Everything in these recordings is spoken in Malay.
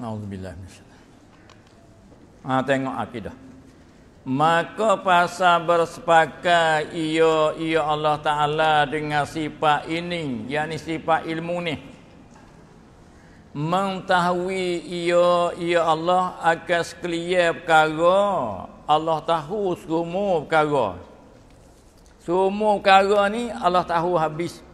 Alhamdulillah. Ha, ah, tengok akidah. Maka pasa bersepakat ia, ia Allah Ta'ala dengan sifat ini, yakni sifat ilmu ni. Mengetahui ia, ia Allah akan sekelia perkara, Allah tahu semua perkara. Semua perkara ni Allah tahu habis.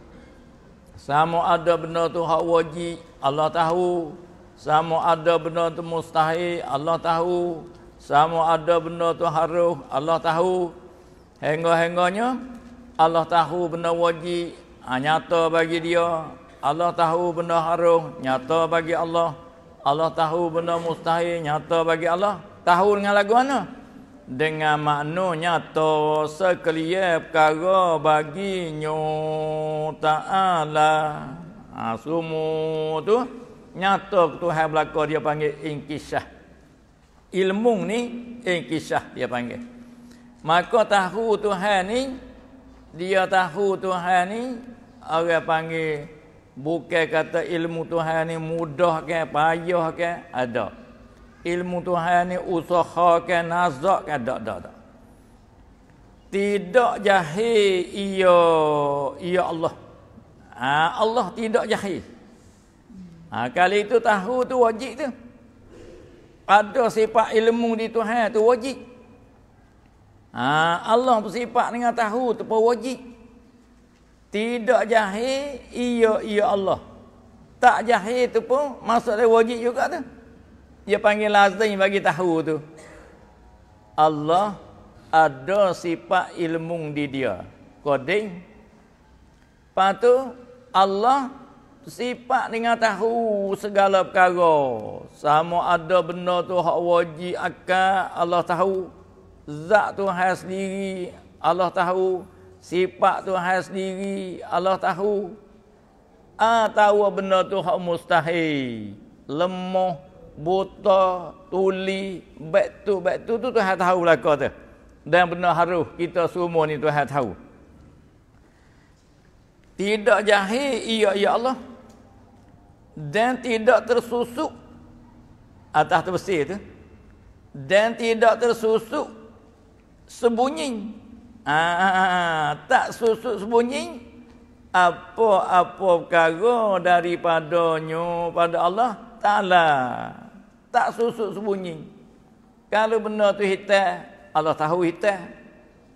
Sama ada benda tu hak wajib, Allah tahu. Sama ada benda tu mustahil, Allah tahu. Sama ada benda tu haruf, Allah tahu. Hengga-hengganya, Allah tahu benda wajib, ha, nyata bagi dia. Allah tahu benda haruf, nyata bagi Allah. Allah tahu benda mustahil, nyata bagi Allah. Tahu dengan lagu mana? Dengan makna nyata sekelia perkara baginya ta'ala. Ha, semua tu nyata Tuhan belaka dia panggil inkisah ilmu ni inkisah dia panggil maka tahu Tuhan ni dia tahu Tuhan ni orang panggil bukan kata ilmu Tuhan ni mudah ke payah ke ada ilmu Tuhan ni usaha ke nazak ke ada ada ada tidak jahil ia ia Allah ha, Allah tidak jahil Ha, kali itu tahu tu wajib tu. Ada sifat ilmu di Tuhan tu wajib. Ha, Allah bersifat dengan tahu tu pun wajib. Tidak jahil, iya iya Allah. Tak jahil tu pun masuk maksudnya wajib juga tu. Dia panggil lazim bagi tahu tu. Allah ada sifat ilmu di dia. Koding. Lepas tu Allah sifat dengan tahu segala perkara sama ada benda tu hak wajib akal Allah tahu zat tu hal sendiri Allah tahu sifat tu hal sendiri Allah tahu tahu benda tu hak mustahil lemah buta tuli bek tu bek tu tu Tuhan tahu lah kau tu dan benda haru kita semua ni Tuhan tahu tidak jahil ia ya Allah dan tidak tersusuk atas tebesi itu dan tidak tersusuk sembunyi ah, ah, ah, ah, tak susuk sembunyi apa-apa perkara daripadanya pada Allah Ta'ala tak susuk sembunyi kalau benda tu hitam Allah tahu hitam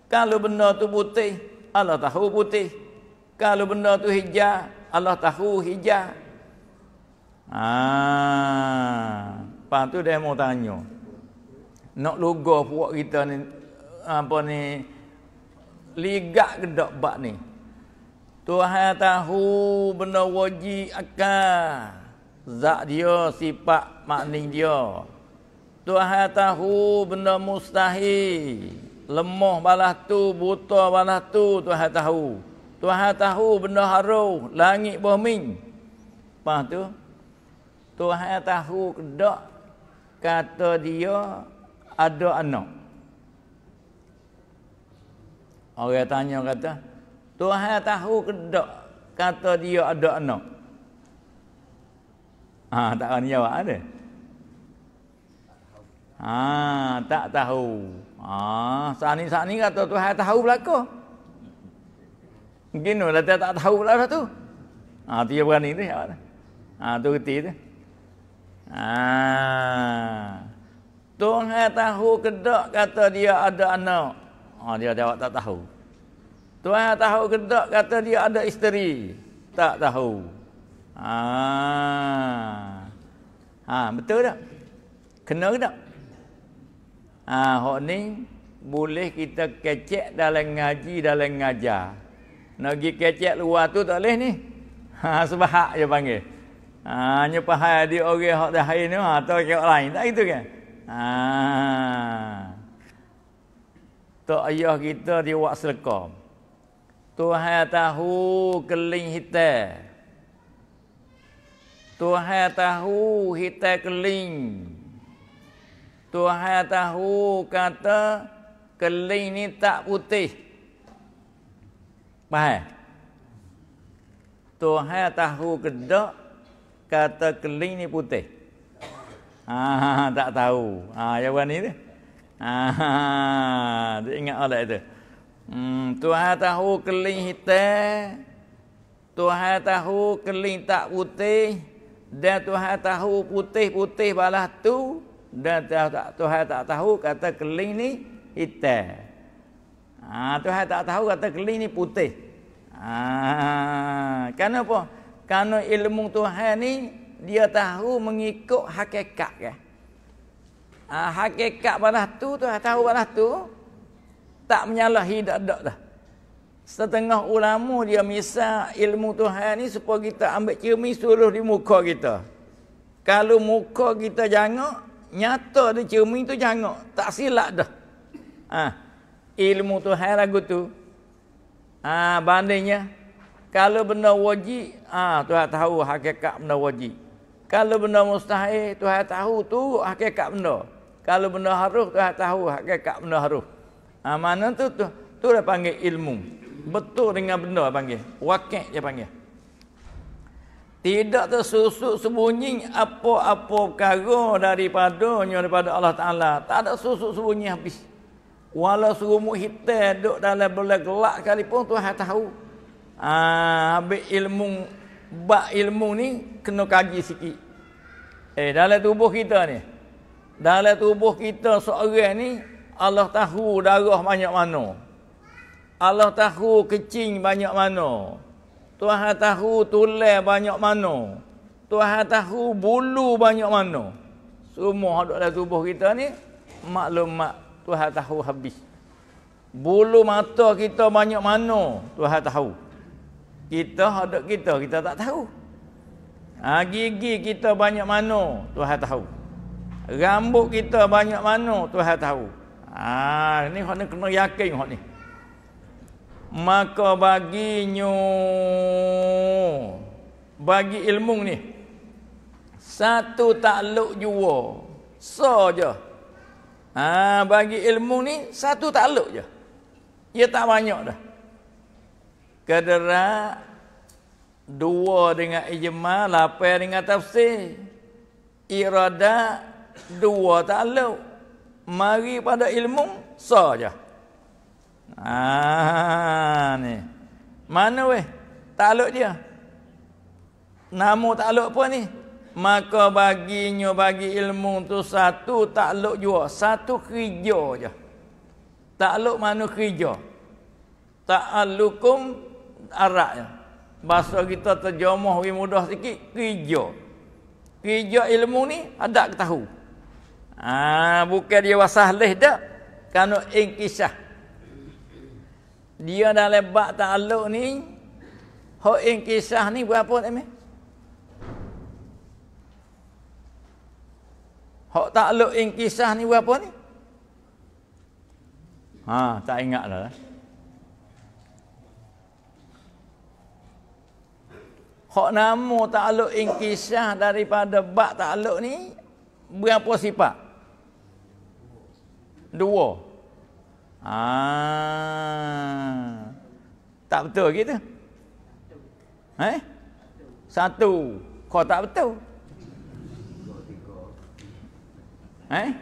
kalau benda tu putih Allah tahu putih kalau benda tu hijau Allah tahu hijau Ah, Lepas tu dia mau tanya. Nak lugu puak kita ni apa ni ligak gedak bak ni. Tuhan tahu benda wajib akan zat dia sifat maknin dia. Tuhan tahu benda mustahil. Lemah balah tu, buta balah tu Tuhan tahu. Tuhan tahu benda haru, langit bumi. Pas tu Tuhan tahu dok kata dia ada anak. Orang tanya kata, Tuhan tahu dok kata dia ada anak? Ha, tak akan jawab ada. Ha, tak tahu. Ha, saat ni kata Tuhan tahu belaka. Mungkin lah, dia tak tahu belaka tu. Ha, dia berani tu jawab. Ha, tu kerti tu. Ah. Tuhan tahu kedok kata dia ada anak. Ha, dia jawab tak tahu. Tuhan tahu kedok kata dia ada isteri. Tak tahu. Ha. Ha, betul tak? Kena ke tak? Ha, hok ni boleh kita kecek dalam ngaji, dalam ngajar. Nak pergi kecek luar tu tak boleh ni. Ha, sebab hak je panggil. Ha nyepahai di orang hak dah hari ni ha tak kira lain tak gitu kan. Ha. Tok ayah kita di wak selekom. Tuhan tahu keling kita. Tuhan tahu hita keling. Tuhan tahu kata keling ni tak putih. Faham? Tuhan tahu kedak kata keling ni putih. Ah, ha, ha, tak tahu. Ah, ah, ha jawapan ni dia. Ha, ha, dia ingat ada itu. Hmm Tuhan tahu keling hitam. Tuhan tahu keling tak putih dan Tuhan tahu putih-putih balah tu dan tak Tuhan tak tahu kata keling ni hitam. Ha, Tuhan tak tahu kata keling ni putih. Ah, ha, ha kenapa? Kenapa? Karena ilmu Tuhan ni dia tahu mengikut hakikat ke. Ha, hakikat pada tu Tuhan tahu pada tu tak menyalahi dak dak dah. Setengah ulama dia misal ilmu Tuhan ni supaya kita ambil cermin seluruh di muka kita. Kalau muka kita jangok, nyata di cermin tu jangok. Tak silap dah. Ah, ha, ilmu Tuhan lagu tu. Ah, ha, bandingnya kalau benda wajib ah ha, Tuhan tahu hakikat benda wajib. Kalau benda mustahil, Tuhan tahu tu hakikat benda. Kalau benda harus, Tuhan tahu hakikat benda harus. Ha, mana tu, tu, tu dia panggil ilmu. Betul dengan benda panggil. Wakil dia panggil. Tidak tersusuk sembunyi apa-apa perkara daripada daripada Allah Ta'ala. Tak ada susuk sembunyi habis. Walau serumuk hitam duduk dalam belah kali pun Tuhan tahu. Ha, habis ilmu bak ilmu ni kena kaji sikit. Eh, dalam tubuh kita ni. Dalam tubuh kita seorang ni, Allah tahu darah banyak mana. Allah tahu kecing banyak mana. Tuhan tahu tulai banyak mana. Tuhan tahu bulu banyak mana. Semua dalam tubuh kita ni, maklumat Tuhan tahu habis. Bulu mata kita banyak mana, Tuhan tahu kita hadap kita kita tak tahu ha, gigi kita banyak mana Tuhan tahu rambut kita banyak mana Tuhan tahu ha, ni hak ni kena yakin hak ni maka baginyo bagi ilmu ni satu takluk jua so je ha, bagi ilmu ni satu takluk je ia tak banyak dah kedera dua dengan ijma lapan dengan tafsir irada dua taluk mari pada ilmu saja ah ni mana weh taluk dia nama taluk apa ni maka baginya bagi ilmu tu satu takluk jua satu kerja je takluk mana kerja ta'alukum Arabnya. Bahasa kita terjemah lebih mudah sikit, kerja. Kerja ilmu ni ada ketahu. Ah, ha, bukan dia wasah leh dak. Kanu ingkisah. Dia dah lebat takluk ni. Ho ingkisah ni berapa tak meh? Hak ta'aluk inkisah ni berapa ni? Ha, tak ingat lah. Hak nama ta'aluk Ingkisah daripada bak ta'aluk ni berapa sifat? Dua. Ah. Tak betul gitu. Eh? Satu. Kau tak betul. Eh?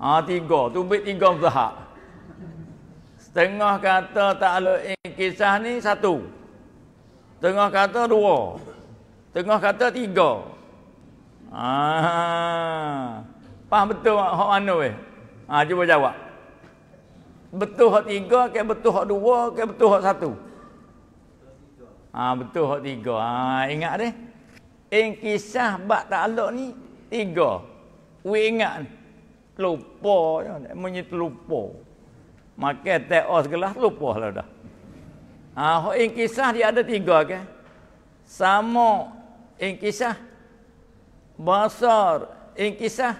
Ah tiga, tu bet tiga mazhab. Setengah kata ta'aluk Ingkisah ni satu. Tengah kata dua. Tengah kata tiga. Ah. Faham betul hak mana weh? Ah cuba jawab. Betul hak tiga ke betul hak dua ke betul hak satu? Ah betul hak tiga. Ah ingat deh. Ing kisah bab takluk ni tiga. Wei ingat ni. Lupa je, ya. menyit lupa. Maka tak os gelah lah dah. Ah, ha, in kisah dia ada tiga ke? Okay? Sama in kisah basar in kisah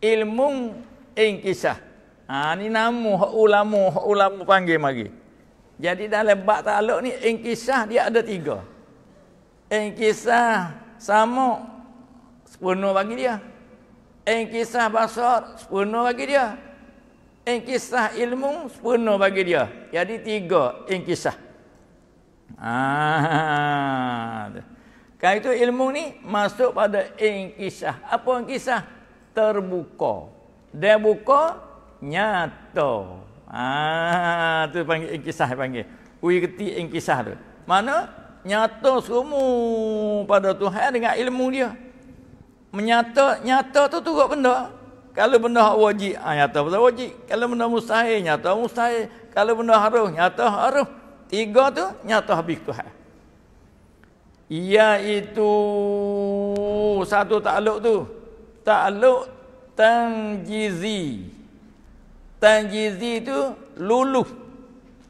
ilmu in kisah. Ha, ni nama hak ulama hak ulama panggil lagi. Jadi dalam bab taluk ni in kisah dia ada tiga. In kisah sama sepenuh bagi dia. In kisah basar sepenuh bagi dia. Inkisah ilmu sempurna bagi dia. Jadi tiga inkisah. Ah. Kan itu ilmu ni masuk pada inkisah. Apa inkisah? Terbuka. Dia buka nyata. Ah, tu panggil inkisah panggil. Kui keti inkisah tu. Mana? Nyata semua pada Tuhan dengan ilmu dia. Menyata, nyata tu tu turut benda. Kalau benda wajib, ha, nyata pasal wajib. Kalau benda mustahil, nyata mustahil. Kalau benda haruf, nyata haruf. Tiga tu, nyata habis Tuhan. itu satu takluk tu. Takluk tanjizi. Tanjizi tu luluh.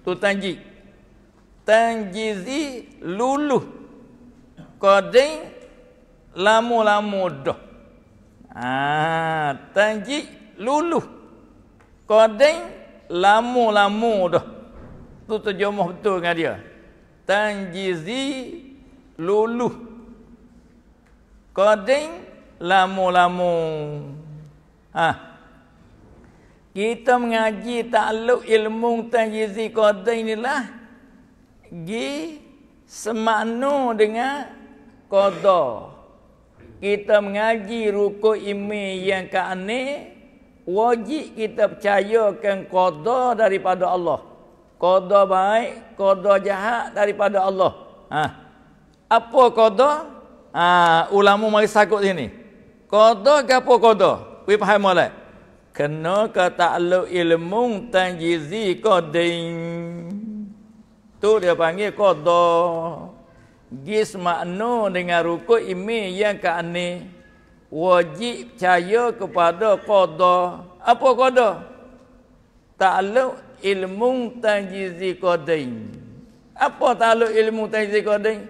Tu tanji. Tanjizi luluh. Kodeng lamu-lamu dah. Ha, tangki luluh kodeng lamu-lamu dah tu terjemah betul dengan dia tangjizi luluh kodeng lamu-lamu Ah, kita mengaji takluk ilmu tangjizi kodeng inilah gi semakno dengan kodoh kita mengaji rukuk ime yang kane wajib kita percayakan qada daripada Allah qada baik qada jahat daripada Allah ha apa qada ha ulama mari sakut sini qada ke apa qada we faham molek kena ke ta'alluq ilmu tanjizi qadain tu dia panggil qada Gis makna dengan rukuk ini yang ke ini Wajib percaya kepada qada Apa qada? Ta'luk ilmu tajizi kodeng. Apa ta'luk ilmu tajizi kodeng?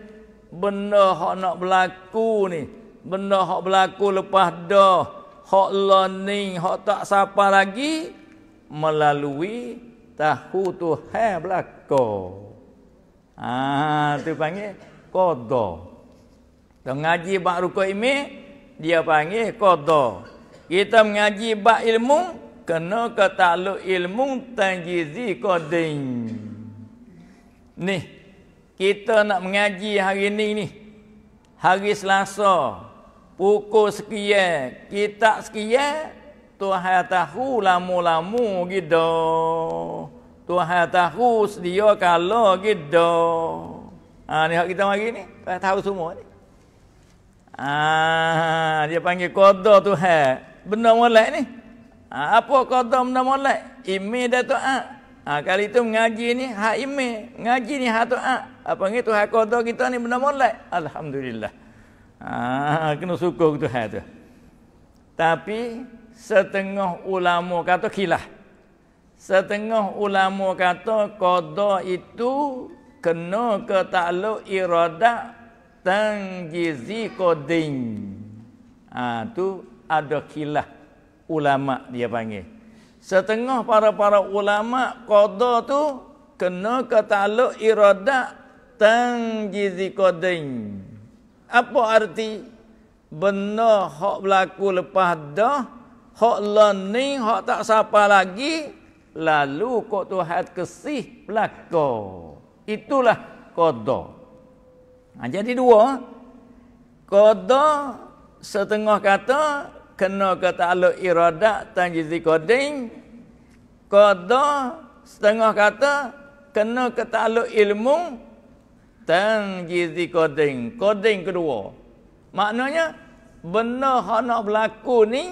Benda hak nak berlaku ni Benda hak berlaku lepas dah Hak learning, hak tak sapa lagi Melalui tahu Tuhan berlaku Ah, tu panggil qada. Kita mengaji bab rukun ini dia panggil qada. Kita mengaji bab ilmu kena ke takluk ilmu tanjizi qadin. Ni kita nak mengaji hari ini ni. Hari Selasa pukul sekian, kita sekian Tuhan tahu lamu-lamu gitu. Tuhan tahu sedia kalau gitu. Ha, ni hak kita mari ni. Tahu semua ni. Ha, dia panggil kodoh tu. Ha. Benda molek ni. Ha, apa kodoh benda molek? Ime dah tu. Ha. Ha, kali tu mengaji ni hak ime. Mengaji ni hak tu. Ha. Apa ni tu hak kodoh kita ni benda molek? Alhamdulillah. Ha, kena syukur tu. Ha, tu. Tapi setengah ulama kata kilah. Setengah ulama kata kodoh itu kena ke takluk iradah tangjizi koding. Ha, tu ada kilah ulama dia panggil. Setengah para-para ulama qada tu kena ke takluk iradah tangjizi koding. Apa arti benda hak berlaku lepas dah hak ni hak tak sapa lagi lalu kok tu had kesih belakang. Itulah qada. Nah, ha, jadi dua. Qada setengah kata kena ke ta'aluk irada tanjizi qading. Qada setengah kata kena ke ta'aluk ilmu tanjizi qading. Qading kedua. Maknanya benda hak nak berlaku ni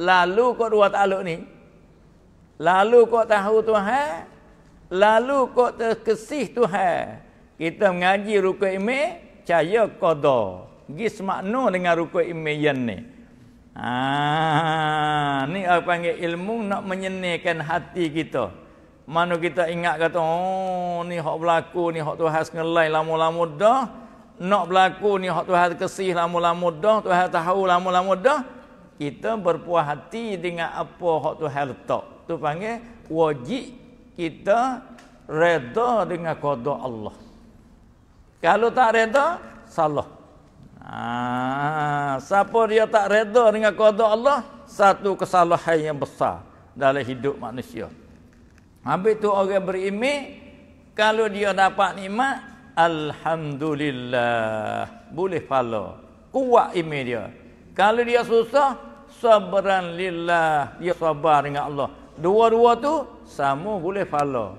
lalu kau dua ta'aluk ni. Lalu kau tahu Tuhan, lalu kok terkesih Tuhan. Kita mengaji rukun ime, caya kodo. Gis makna dengan rukun ime yang ni. Ah, ni apa panggil ilmu nak menyenangkan hati kita. Mana kita ingat kata, oh ni hak berlaku, ni hak Tuhan sengelai lama-lama dah. Nak berlaku ni hak has kesih lama-lama dah, has tahu lama-lama dah. Kita berpuas hati dengan apa hak Tuhan letak. Tu panggil wajib kita reda dengan kodok Allah. Kalau tak reda, salah. Ah, siapa dia tak reda dengan kodok Allah, satu kesalahan yang besar dalam hidup manusia. Habis tu orang berimi, kalau dia dapat nikmat, Alhamdulillah. Boleh pala. Kuat imi dia. Kalau dia susah, sabaran lillah. Dia sabar dengan Allah. Dua-dua tu sama boleh fala.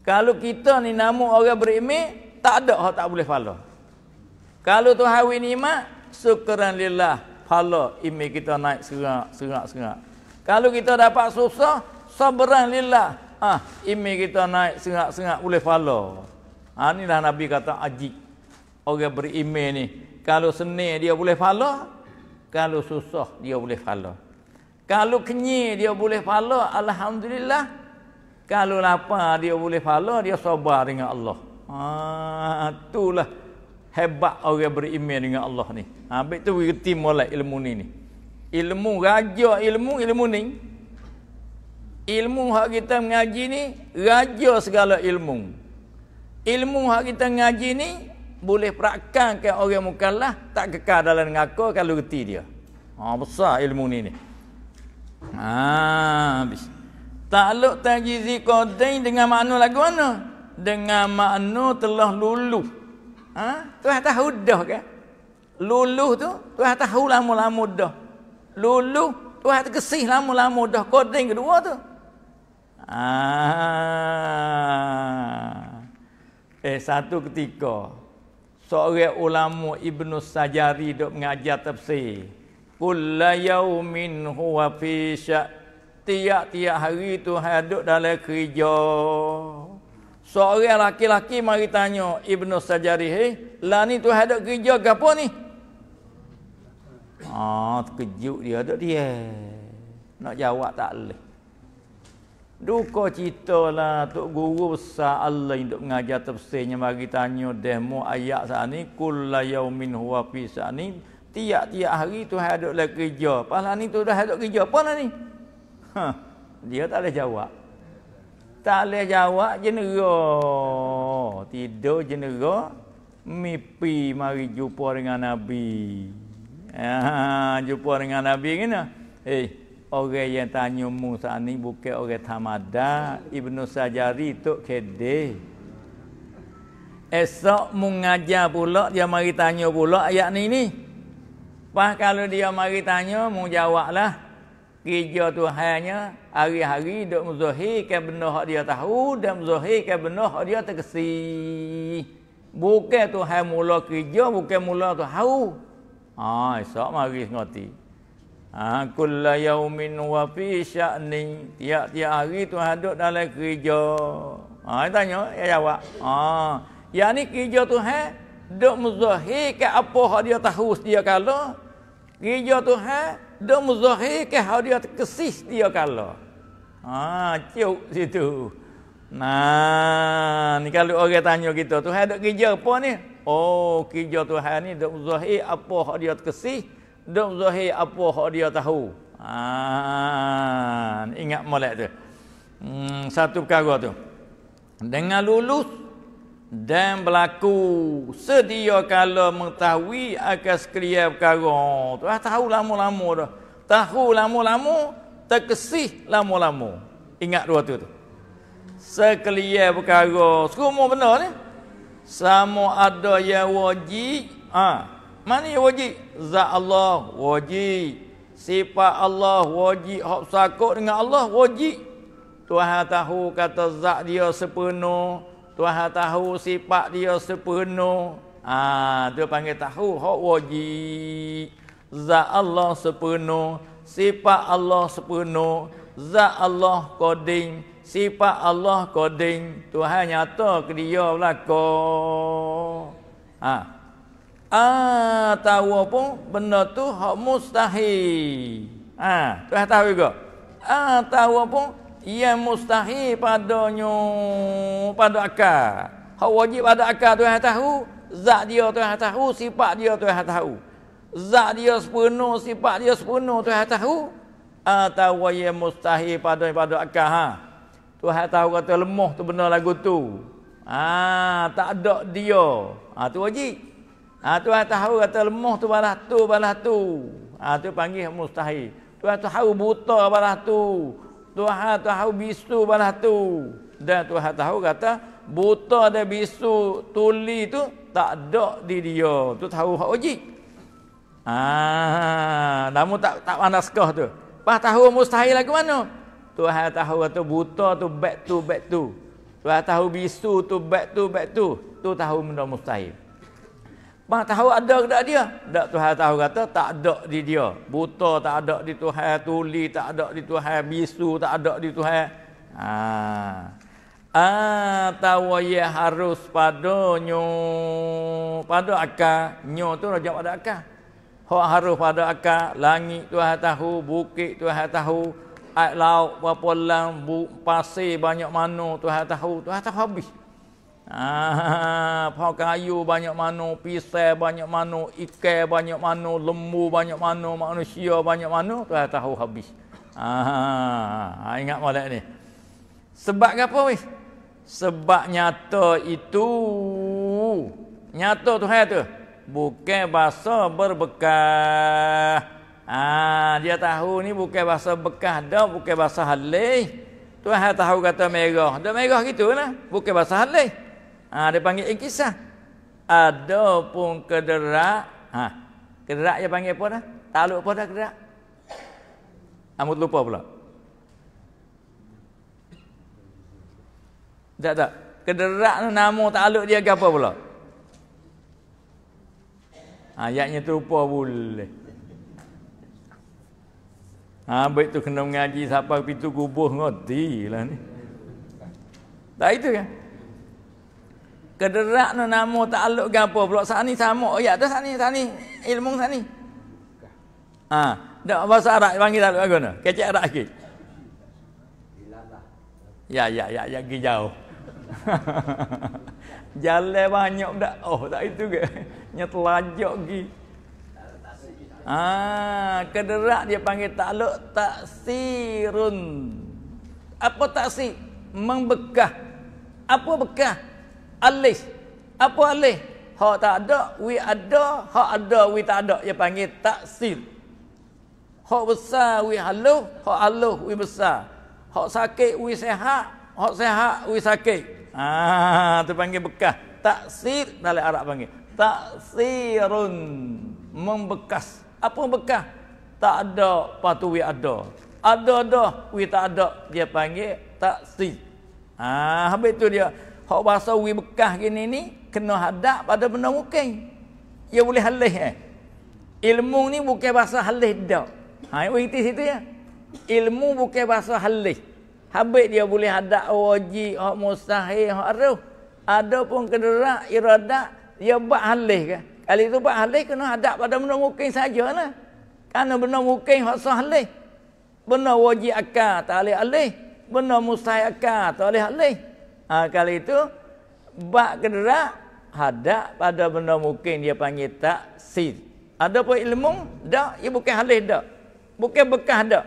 Kalau kita ni nama orang berimi, tak ada hak tak boleh fala. Kalau Tuhan wi nikmat, syukuran lillah, fala imi kita naik serak, serak, serak. Kalau kita dapat susah, sabran lillah. Ah, imi kita naik serak, serak boleh fala. Ha inilah Nabi kata ajik. Orang berimi ni, kalau senang dia boleh fala, kalau susah dia boleh fala. Kalau kenyi dia boleh fala, alhamdulillah. Kalau lapar dia boleh fala dia sabar dengan Allah. Ha itulah hebat orang beriman dengan Allah ni. Ha baik tu reti molek ilmu ni ni. Ilmu raja ilmu ilmu ni. Ilmu hak kita mengaji ni raja segala ilmu. Ilmu hak kita mengaji ni boleh perakan ke orang mukallah tak kekal dalam ngaku kalau reti dia. Ha besar ilmu ni ni. Ha habis. Takluk tajizi qadain dengan makna lagu mana? Dengan makna telah lulu, Ha? Tuhan tahu dah kan? Luluh tu, Tuhan tahu lama-lama dah. Luluh, Tuhan tergesih lama-lama dah. Qadain kedua tu. Ah. Eh, satu ketika. Seorang ulama Ibnu Sajari dok mengajar tafsir. min huwa fi sya tiap-tiap hari Tuhan duduk dalam kerja. Seorang laki-laki mari tanya Ibnu Sajari, "Hei, lah ni Tuhan duduk kerja ke apa ni?" Ah, terkejut dia duduk dia. Nak jawab tak leh. Duka cita lah Tok Guru besar Allah yang duk mengajar tafsirnya bagi tanya demo ayat saat ni Kulla yaumin huwa fi saat ni Tiap-tiap hari tu hadut lah kerja Pasal ni tu dah hadut kerja Apa lah ni? dia tak boleh jawab. Tak boleh jawab jenera. Tidur jenera mimpi mari jumpa dengan nabi. Ha, jumpa dengan nabi kena. Eh, orang yang tanya mu saat ni bukan orang Tamada, Ibnu Sajari tok kede. Esok mengajar pula dia mari tanya pula ayat ni ni. Pas kalau dia mari tanya mu jawablah kerja Tuhannya hari-hari duk muzahirkan benda hak dia tahu dan muzahirkan benda hak dia terkesi. Bukan Tuhan mula kerja, bukan mula tahu. Ha, esok mari ngerti. Ha, kulla yaumin wa fi sya'ni. Tiap-tiap hari Tuhan duk dalam kerja. Ha, tanya, ya jawab. Ha, yang ni kerja Tuhan duk muzahirkan apa hak dia tahu setiap kala. Kerja Tuhan Dok muzahir ke hau dia terkesis dia kala. Ha, ciuk situ. Nah, ni kalau orang tanya kita, tu dok kerja apa ni? Oh, kerja Tuhan ni dok muzahir apa hak dia terkesis, dok muzahir apa hak dia tahu. Ha, ingat molek tu. Hmm, satu perkara tu. Dengan lulus dan berlaku sedia kala mengetahui akan sekalian perkara tu ah, tahu lama-lama dah tahu lama-lama terkesih lama-lama ingat dua tu tu sekalian perkara semua benar ni sama ada yang wajib ah ha. mana yang wajib zat Allah wajib sifat Allah wajib hak sakut dengan Allah wajib Tuhan tahu kata zat dia sepenuh Tuhan tahu sifat dia sepenuh. Ah, dia panggil tahu hak wajib. Zat Allah sepenuh, sifat Allah sepenuh, zat Allah qadim, sifat Allah koding, Tuhan nyata ke dia belaka. Ah. Ah, tahu apa? Benda tu hak mustahil. Ah, Tuhan tahu juga. Ah, tahu apa? yang mustahil padanya pada akar. hak wajib pada akal Tuhan tahu zat dia Tuhan tahu sifat dia Tuhan tahu zat dia sepenuh sifat dia sepenuh Tuhan tahu atau ia mustahil pada pada akar ha Tuhan tahu kata lemah tu benda lagu tu ah ha, tak ada dia ha tu wajib ha Tuhan tahu kata lemah tu balah tu balah tu ha tu panggil mustahil Tuhan tahu buta balah tu Tuhan tahu bisu balah tu. Dan Tuhan tahu kata buta dan bisu tuli tu tak ada di dia. Tu tahu hak uji. Ah, namun tak tak pandai sekah tu. Pas tahu mustahil lagu mana? Tuhan tahu kata buta tu back tu back tu. Tuhan tahu bisu tu back tu back tu. Tu tahu benda mustahil. Mah tahu ada ke tak dia? Tak Tuhan tahu kata tak ada di dia. Buta tak ada di Tuhan. Tuli tak ada di Tuhan. Bisu tak ada di Tuhan. Ha. Atau ah, ia harus pada nyu pada akal nyu tu rajab pada akal. Ho harus pada akal langit Tuhan tahu, bukit Tuhan tahu, air laut berapa lam, pasir banyak mana Tuhan tahu, Tuhan tahu habis. Ah, Pau kayu banyak mana, pisai banyak mana, ikai banyak mana, lembu banyak mana, manusia banyak mana, tu tahu habis. Ah, ingat molek ni. Sebab apa weh? Sebab nyata itu nyata Tuhan tu. Bukan bahasa berbekah. Ah, dia tahu ni bukan bahasa bekah dah, bukan bahasa halih. Tuhan tahu kata merah. Dah merah gitulah. Bukan bahasa halih. Ha, dia panggil ikisah. Eh, Ada pun kederak. Ha, kederak dia panggil apa dah? Taluk apa dah kederak? Amut lupa pula. Tak tak. Kederak tu nama taluk dia ke apa pula? Ayatnya ha, terupa boleh. Ha, baik tu kena mengaji sampai pintu kubur ngerti lah ni. Tak itu kan? Ya? Kederak no nama ta'aluk ke apa pula. Saat ni sama. Oh ya, ada saat ni, saat ni. Ilmu saat ni. Ha. Ah, dak bahasa Arab panggil ta'aluk bagaimana? Kecik Arab sikit. Ya, ya, ya, ya, pergi jauh. Jalan banyak dah. Oh, tak itu ke? Nyetelajak pergi. Ah, kederak dia panggil ta'aluk taksirun. Apa taksir? Membekah. Apa bekah? Alis, Apa alis? Hak tak ada, we ada. Hak ada, we tak ada. Dia panggil taksir. Hak besar, we haluh. Hak haluh, we besar. Hak sakit, we sehat. Hak sehat, we sakit. Ah, tu panggil bekas. Taksir, dalam Arab panggil. Taksirun. Membekas. Apa bekas? Tak ada, patu we ada. Ada-ada, we tak ada. Dia panggil taksir. Ah, ha, habis tu dia. Hak bahasa wi bekah gini ni kena hadap pada benda mungkin. Ya boleh halih eh. Ilmu ni bukan bahasa halih dak. Ha itu situ ya. Ilmu bukan bahasa halih. Habis dia boleh hadap wajib, hak mustahil, hak roh. Ada pun kedera irada dia buat halih ke. Kan? Kali tu buat halih kena hadap pada benda mungkin sajalah. Karena benda mungkin hak halih. Benda wajib akal tak halih. Benda mustahil akal tak halih. Ha, kalau itu bak kedera ada pada benda mungkin dia panggil tak si. Ada pun ilmu dak ia ya bukan halih dak. Bukan bekah dak.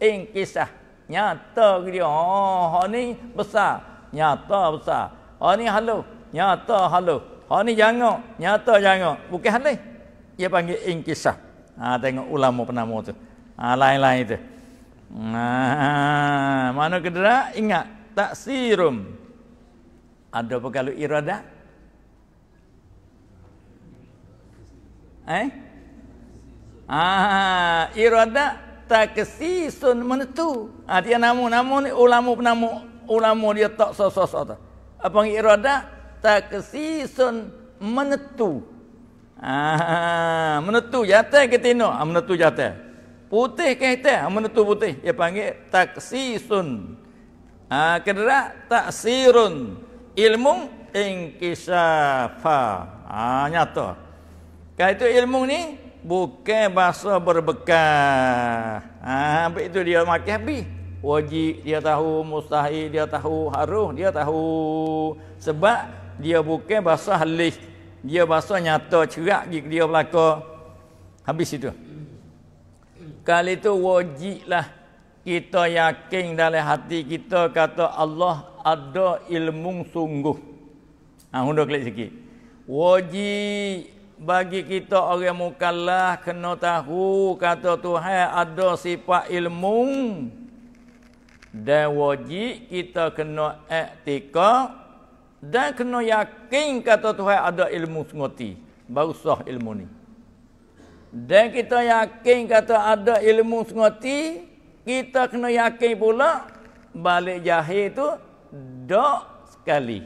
In kisah nyata dia ha oh, ni besar nyata besar. Ha ni halu nyata halu. Ha ni jangan nyata jangan. Bukan halih. Dia panggil in kisah. Ha tengok ulama penama tu. Ha lain-lain itu. Ha, mana kedera ingat taksirum. sirum. Ada apa kalau iradah? Eh? Ah, iradah takesisun menentu. Ah, dia namu ni ulama penamu ulama dia tak sosok-sosok tu. Apa yang iradah takesisun menentu. Ah, menentu jatah ke tino? Ah, menentu jatah. Putih ke hitam? Ah, menentu putih. Dia panggil taksisun. Ah, kedera taksirun ilmu inkisafa. Ha, nyata. Kalau itu ilmu ni bukan bahasa berbekah. Ah, ha, itu dia makan habis. Wajib dia tahu, mustahil dia tahu, haruh dia tahu. Sebab dia bukan bahasa halis. Dia bahasa nyata cerak gig dia belaka. Habis itu. Kali itu wajib lah kita yakin dalam hati kita kata Allah ada ilmu sungguh. Ha hundo klik sikit. Wajib bagi kita orang mukallaf kena tahu kata Tuhan ada sifat ilmu dan wajib kita kena etika dan kena yakin kata Tuhan ada ilmu sungguti. Baru sah ilmu ni. Dan kita yakin kata ada ilmu sungguti, kita kena yakin pula balik jahil itu dok sekali.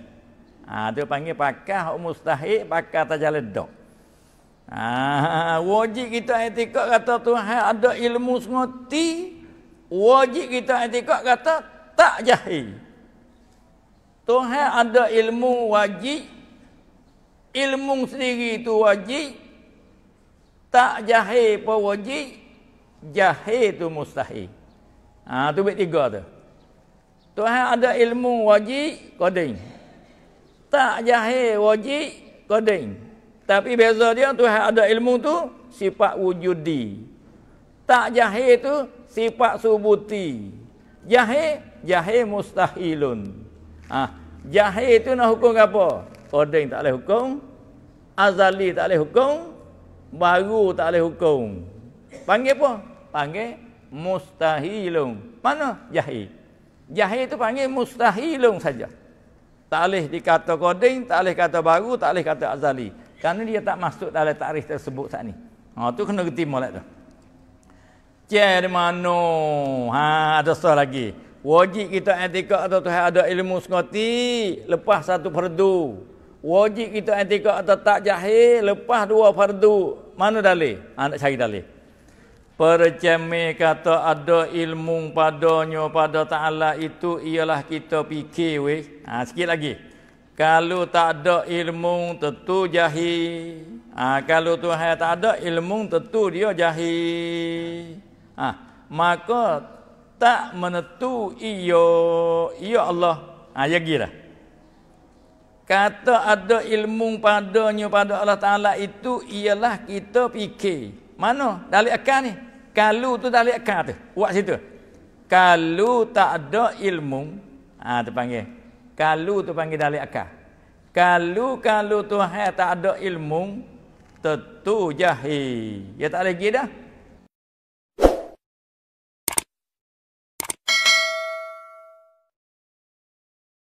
Ha, dia panggil pakah mustahil, pakah tak jalan dok. Ha, wajib kita etika kata Tuhan ada ilmu semua Wajib kita etika kata tak jahil. Tuhan ada ilmu wajib. Ilmu sendiri itu wajib. Tak jahil pun wajib. Jahil itu mustahil. Ah ha, tu bait tiga tu. Tuhan ada ilmu wajib qadim. Tak jahil wajib qadim. Tapi beza dia Tuhan ada ilmu tu sifat wujudi. Tak jahil tu sifat subuti. Jahil jahil mustahilun. Ah ha, jahil tu nak hukum apa? Qadim tak boleh hukum. Azali tak boleh hukum. Baru tak boleh hukum. Panggil apa? Panggil mustahilun. Mana jahil? Jahil itu panggil mustahilun saja. Tak boleh dikata koding, tak boleh kata baru, tak boleh kata azali. Kerana dia tak masuk dalam tarikh tersebut saat ini. Ha, tu kena kerti molek lah tu. Cermano. Ha, ada soal lagi. Wajib kita etika atau Tuhan ada ilmu sekoti, lepas satu perdu. Wajib kita etika atau tak jahil, lepas dua perdu. Mana dalih? Ha, nak cari dalih. Percami kata ada ilmu padanya pada Ta'ala itu ialah kita fikir weh. Ha, sikit lagi. Kalau tak ada ilmu tentu jahil. Ha, kalau Tuhan tak ada ilmu tentu dia jahil. Ha, maka tak menentu iyo ya iyo Allah. Ha, ya gila. Kata ada ilmu padanya pada Allah Ta'ala itu ialah kita fikir. Mana? Dalam akal ni. Kalau tu dah lihat kata. Buat situ. Kalau tak ada ilmu. Ha, tu panggil. Kalau tu panggil dah lihat Kalau kalau tu tak ada ilmu. Tentu jahil. Ya tak lagi dah.